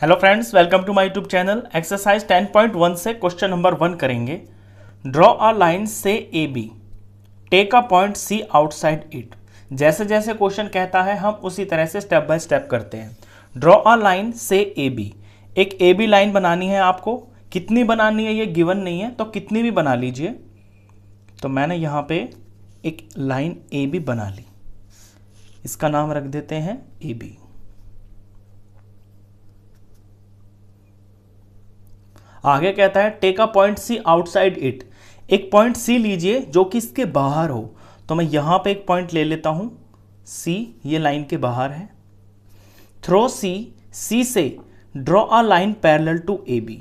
hello friends welcome to my YouTube channel exercise 10.1 से question number one करेंगे draw a line से A B take a point C outside it जैसे जैसे question कहता है हम उसी तरह से स्टेप बाय स्टेप करते हैं ड्रॉ अ लाइन से ए बी एक ए बी लाइन बनानी है आपको कितनी बनानी है ये गिवन नहीं है तो कितनी भी बना लीजिए तो मैंने यहाँ पे एक लाइन ए बी बना ली इसका नाम रख देते हैं ए बी आगे कहता है take a point C outside it एक पॉइंट सी लीजिए जो कि इसके बाहर हो तो मैं यहाँ पे एक पॉइंट ले लेता हूँ सी ये लाइन के बाहर है थ्रो सी सी से draw a line parallel to A B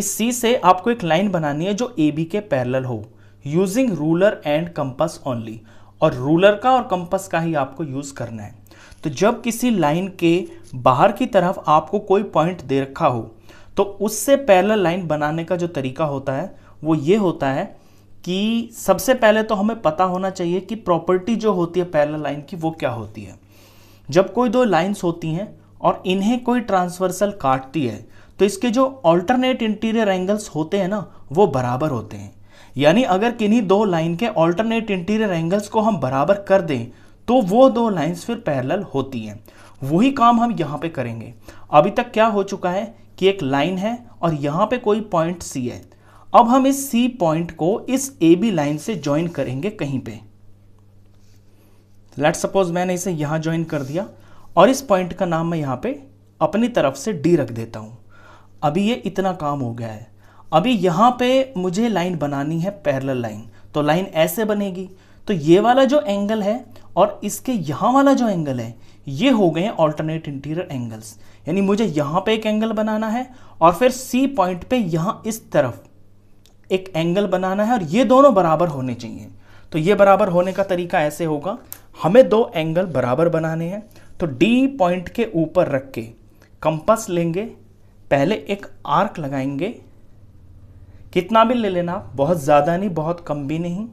इस सी से आपको एक लाइन बनानी है जो ए बी के पैरेलल हो using ruler and compass only और रूलर का और कंपस का ही आपको यूज़ करना है तो जब किसी लाइन के बाहर की तरफ आपको कोई पॉइंट दे रखा हो तो उससे पैरेलल लाइन बनाने का जो तरीका होता है वो ये होता है कि सबसे पहले तो हमें पता होना चाहिए कि प्रॉपर्टी जो होती है पैरेलल लाइन की वो क्या होती है जब कोई दो लाइंस होती हैं और इन्हें कोई ट्रांसवर्सल काटती है तो इसके जो ऑल्टरनेट इंटीरियर एंगल्स होते हैं ना वो बराबर होते हैं यानी अगर किन्हीं दो लाइन के ऑल्टरनेट इंटीरियर एंगल्स को हम बराबर कर दें तो वो दो लाइंस फिर पैरेलल होती हैं वही काम हम यहाँ पे करेंगे अभी तक क्या हो चुका है कि एक लाइन है और यहाँ पे कोई पॉइंट सी है अब हम इस सी पॉइंट को इस ए बी लाइन से ज्वाइन करेंगे कहीं पे लेट सपोज मैंने इसे यहाँ ज्वाइन कर दिया और इस पॉइंट का नाम मैं यहाँ पे अपनी तरफ से डी रख देता हूँ अभी ये इतना काम हो गया है अभी यहाँ पे मुझे लाइन बनानी है पैरल लाइन तो लाइन ऐसे बनेगी तो ये वाला जो एंगल है और इसके यहाँ वाला जो एंगल है ये हो गए हैं ऑल्टरनेट इंटीरियर एंगल्स यानी मुझे यहाँ पे एक एंगल बनाना है और फिर सी पॉइंट पे यहाँ इस तरफ एक एंगल बनाना है और ये दोनों बराबर होने चाहिए तो ये बराबर होने का तरीका ऐसे होगा हमें दो एंगल बराबर बनाने हैं तो डी पॉइंट के ऊपर रख के कंपस लेंगे पहले एक आर्क लगाएंगे कितना भी ले लेना बहुत ज़्यादा नहीं बहुत कम भी नहीं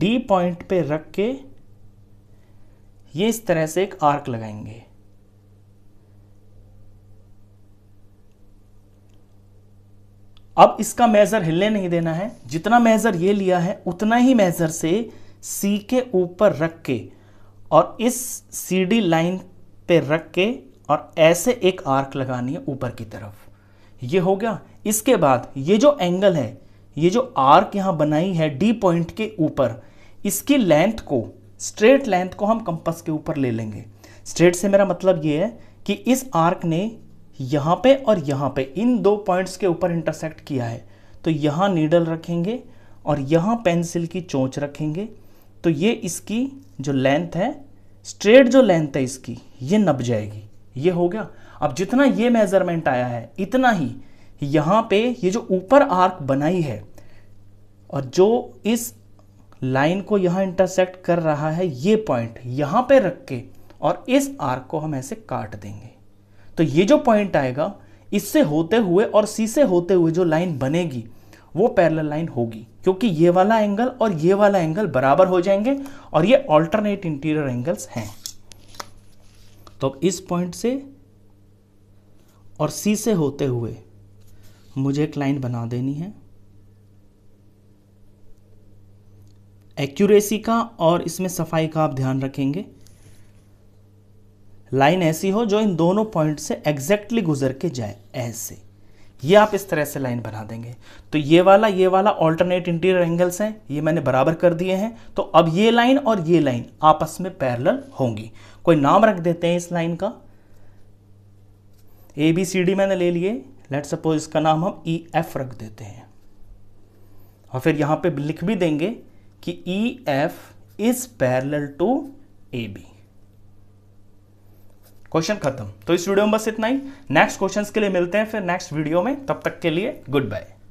डी पॉइंट पे रख के ये इस तरह से एक आर्क लगाएंगे अब इसका मेजर हिलने नहीं देना है जितना मेजर ये लिया है उतना ही मेजर से सी के ऊपर रख के और इस सी डी लाइन पे रख के और ऐसे एक आर्क लगानी है ऊपर की तरफ ये हो गया इसके बाद ये जो एंगल है ये जो आर्क यहाँ बनाई है डी पॉइंट के ऊपर इसकी लेंथ को स्ट्रेट लेंथ को हम कंपस के ऊपर ले लेंगे स्ट्रेट से मेरा मतलब ये है कि इस आर्क ने यहाँ पे और यहाँ पे इन दो पॉइंट्स के ऊपर इंटरसेक्ट किया है तो यहाँ नीडल रखेंगे और यहाँ पेंसिल की चोंच रखेंगे तो ये इसकी जो लेंथ है स्ट्रेट जो लेंथ है इसकी ये नप जाएगी ये हो गया अब जितना ये मेजरमेंट आया है इतना ही यहां पे ये जो ऊपर आर्क बनाई है और जो इस लाइन को यहां इंटरसेक्ट कर रहा है ये पॉइंट यहां पे रख के और इस आर्क को हम ऐसे काट देंगे तो ये जो पॉइंट आएगा इससे होते हुए और सी से होते हुए जो लाइन बनेगी वो पैरल लाइन होगी क्योंकि ये वाला एंगल और ये वाला एंगल बराबर हो जाएंगे और ये ऑल्टरनेट इंटीरियर एंगल्स हैं तो इस पॉइंट से और सी से होते हुए मुझे एक लाइन बना देनी है एक्यूरेसी का और इसमें सफाई का आप ध्यान रखेंगे लाइन ऐसी हो जो इन दोनों पॉइंट से एग्जैक्टली गुजर के जाए ऐसे ये आप इस तरह से लाइन बना देंगे तो ये वाला ये वाला ऑल्टरनेट इंटीरियर एंगल्स हैं ये मैंने बराबर कर दिए हैं तो अब ये लाइन और ये लाइन आपस में पैरेलल होंगी कोई नाम रख देते हैं इस लाइन का ए बी सी डी मैंने ले लिए लेट सपोज इसका नाम हम ई e, एफ रख देते हैं और फिर यहां पे लिख भी देंगे कि E F is parallel to A B question खत्म तो इस वीडियो में बस इतना ही नेक्स्ट क्वेश्चंस के लिए मिलते हैं फिर नेक्स्ट वीडियो में तब तक के लिए गुड बाय